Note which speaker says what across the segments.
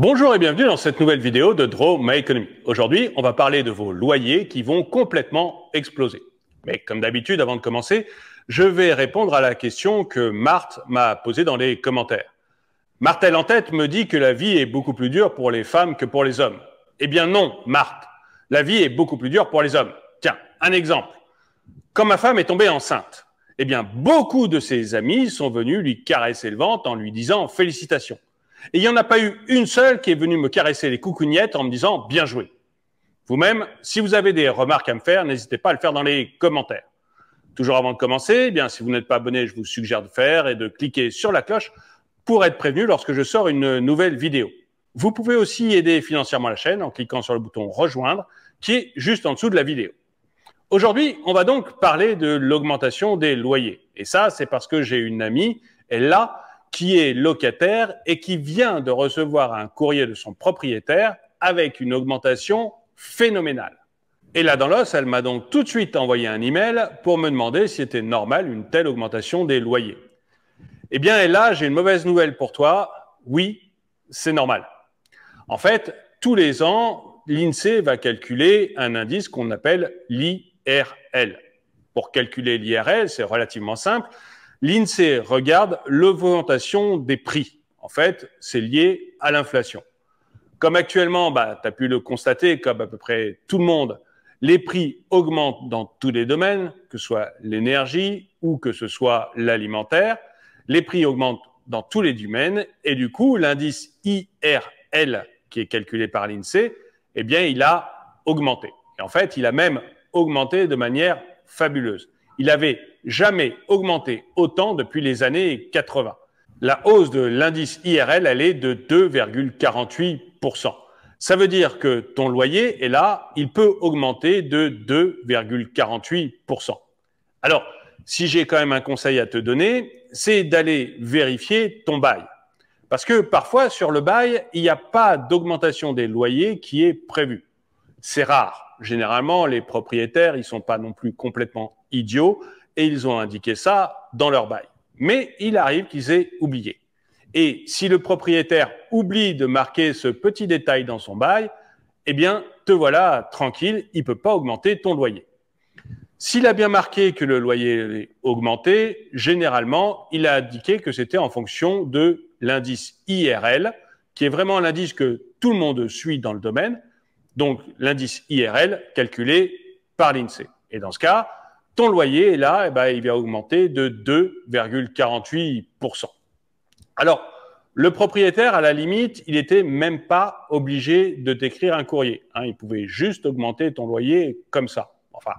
Speaker 1: Bonjour et bienvenue dans cette nouvelle vidéo de Draw My Economy. Aujourd'hui, on va parler de vos loyers qui vont complètement exploser. Mais comme d'habitude, avant de commencer, je vais répondre à la question que Marthe m'a posée dans les commentaires. Martel en tête me dit que la vie est beaucoup plus dure pour les femmes que pour les hommes. Eh bien non, Marthe, la vie est beaucoup plus dure pour les hommes. Tiens, un exemple. Quand ma femme est tombée enceinte, eh bien beaucoup de ses amis sont venus lui caresser le ventre en lui disant félicitations. Et il n'y en a pas eu une seule qui est venue me caresser les coucougnettes en me disant bien joué. Vous-même, si vous avez des remarques à me faire, n'hésitez pas à le faire dans les commentaires. Toujours avant de commencer, eh bien, si vous n'êtes pas abonné, je vous suggère de faire et de cliquer sur la cloche pour être prévenu lorsque je sors une nouvelle vidéo. Vous pouvez aussi aider financièrement la chaîne en cliquant sur le bouton rejoindre qui est juste en dessous de la vidéo. Aujourd'hui, on va donc parler de l'augmentation des loyers. Et ça, c'est parce que j'ai une amie, elle l'a, qui est locataire et qui vient de recevoir un courrier de son propriétaire avec une augmentation phénoménale. Et là, dans l'os, elle m'a donc tout de suite envoyé un email pour me demander si c'était normal une telle augmentation des loyers. Eh bien, et là, j'ai une mauvaise nouvelle pour toi. Oui, c'est normal. En fait, tous les ans, l'INSEE va calculer un indice qu'on appelle l'IRL. Pour calculer l'IRL, c'est relativement simple. L'INSEE regarde l'augmentation des prix. En fait, c'est lié à l'inflation. Comme actuellement, bah, tu as pu le constater, comme à peu près tout le monde, les prix augmentent dans tous les domaines, que ce soit l'énergie ou que ce soit l'alimentaire. Les prix augmentent dans tous les domaines et du coup, l'indice IRL qui est calculé par l'INSEE, eh bien, il a augmenté. Et en fait, il a même augmenté de manière fabuleuse. Il avait jamais augmenté autant depuis les années 80. La hausse de l'indice IRL, elle est de 2,48%. Ça veut dire que ton loyer est là, il peut augmenter de 2,48%. Alors, si j'ai quand même un conseil à te donner, c'est d'aller vérifier ton bail. Parce que parfois, sur le bail, il n'y a pas d'augmentation des loyers qui est prévue. C'est rare. Généralement, les propriétaires, ils sont pas non plus complètement idiots et ils ont indiqué ça dans leur bail. Mais il arrive qu'ils aient oublié. Et si le propriétaire oublie de marquer ce petit détail dans son bail, eh bien, te voilà tranquille, il ne peut pas augmenter ton loyer. S'il a bien marqué que le loyer est augmenté, généralement, il a indiqué que c'était en fonction de l'indice IRL, qui est vraiment l'indice que tout le monde suit dans le domaine, donc l'indice IRL calculé par l'INSEE. Et dans ce cas, ton loyer, là, eh ben, il vient augmenter de 2,48%. Alors, le propriétaire, à la limite, il n'était même pas obligé de t'écrire un courrier. Hein. il pouvait juste augmenter ton loyer comme ça. Enfin,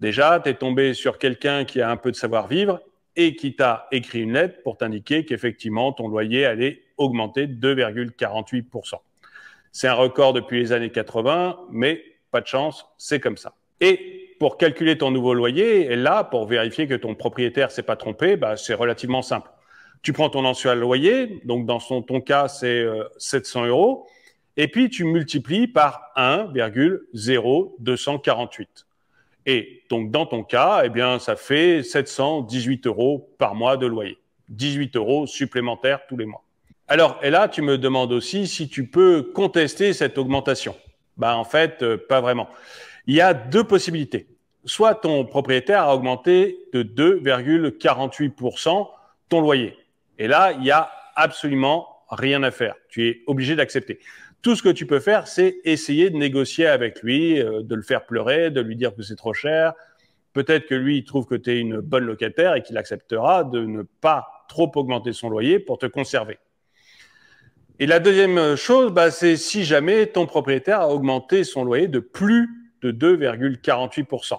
Speaker 1: déjà, tu es tombé sur quelqu'un qui a un peu de savoir-vivre et qui t'a écrit une lettre pour t'indiquer qu'effectivement, ton loyer allait augmenter de 2,48%. C'est un record depuis les années 80, mais pas de chance, c'est comme ça. Et pour calculer ton nouveau loyer, et là, pour vérifier que ton propriétaire s'est pas trompé, bah, c'est relativement simple. Tu prends ton ancien loyer, donc dans ton cas, c'est 700 euh, euros, et puis tu multiplies par 1,0248. Et donc, dans ton cas, eh bien, ça fait 718 euros par mois de loyer. 18 euros supplémentaires tous les mois. Alors, et là, tu me demandes aussi si tu peux contester cette augmentation. Bah, en fait, euh, pas vraiment il y a deux possibilités. Soit ton propriétaire a augmenté de 2,48% ton loyer. Et là, il y a absolument rien à faire. Tu es obligé d'accepter. Tout ce que tu peux faire, c'est essayer de négocier avec lui, euh, de le faire pleurer, de lui dire que c'est trop cher. Peut-être que lui, il trouve que tu es une bonne locataire et qu'il acceptera de ne pas trop augmenter son loyer pour te conserver. Et la deuxième chose, bah, c'est si jamais ton propriétaire a augmenté son loyer de plus de 2,48%.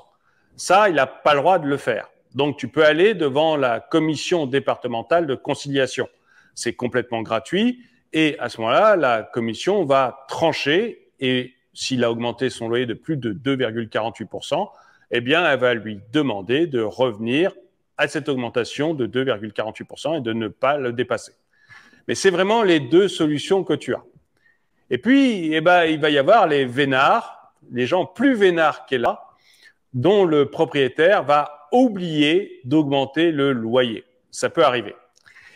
Speaker 1: Ça, il n'a pas le droit de le faire. Donc, tu peux aller devant la commission départementale de conciliation. C'est complètement gratuit. Et à ce moment-là, la commission va trancher et s'il a augmenté son loyer de plus de 2,48%, eh bien, elle va lui demander de revenir à cette augmentation de 2,48% et de ne pas le dépasser. Mais c'est vraiment les deux solutions que tu as. Et puis, eh ben, il va y avoir les vénards les gens plus vénards qu'elle a, dont le propriétaire va oublier d'augmenter le loyer. Ça peut arriver.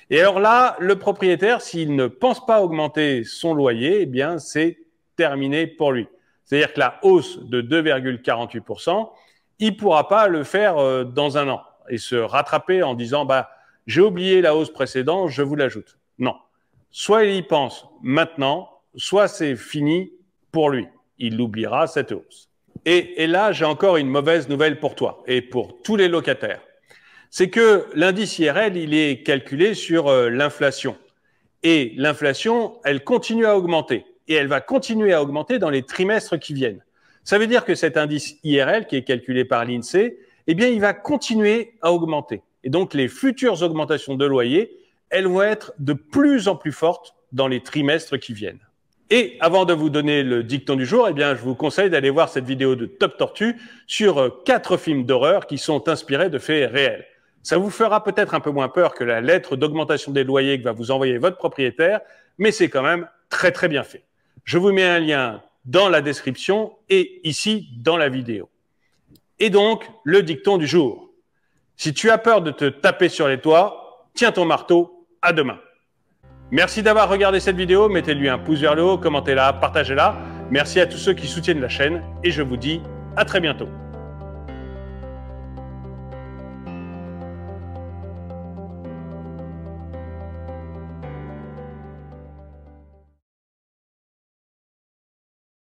Speaker 1: Et alors là, le propriétaire, s'il ne pense pas augmenter son loyer, eh bien, c'est terminé pour lui. C'est-à-dire que la hausse de 2,48%, il pourra pas le faire euh, dans un an et se rattraper en disant, bah, j'ai oublié la hausse précédente, je vous l'ajoute. Non. Soit il y pense maintenant, soit c'est fini pour lui il oubliera cette hausse. Et, là, j'ai encore une mauvaise nouvelle pour toi et pour tous les locataires. C'est que l'indice IRL, il est calculé sur euh, l'inflation. Et l'inflation, elle continue à augmenter. Et elle va continuer à augmenter dans les trimestres qui viennent. Ça veut dire que cet indice IRL, qui est calculé par l'INSEE, eh bien, il va continuer à augmenter. Et donc, les futures augmentations de loyers, elles vont être de plus en plus fortes dans les trimestres qui viennent. Et avant de vous donner le dicton du jour, eh bien, je vous conseille d'aller voir cette vidéo de Top Tortue sur euh, quatre films d'horreur qui sont inspirés de faits réels. Ça vous fera peut-être un peu moins peur que la lettre d'augmentation des loyers que va vous envoyer votre propriétaire, mais c'est quand même très très bien fait. Je vous mets un lien dans la description et ici dans la vidéo. Et donc, le dicton du jour. Si tu as peur de te taper sur les toits, tiens ton marteau, à demain. Merci d'avoir regardé cette vidéo, mettez-lui un pouce vers le haut, commentez-la, partagez-la. Merci à tous ceux qui soutiennent la chaîne et je vous dis à très bientôt.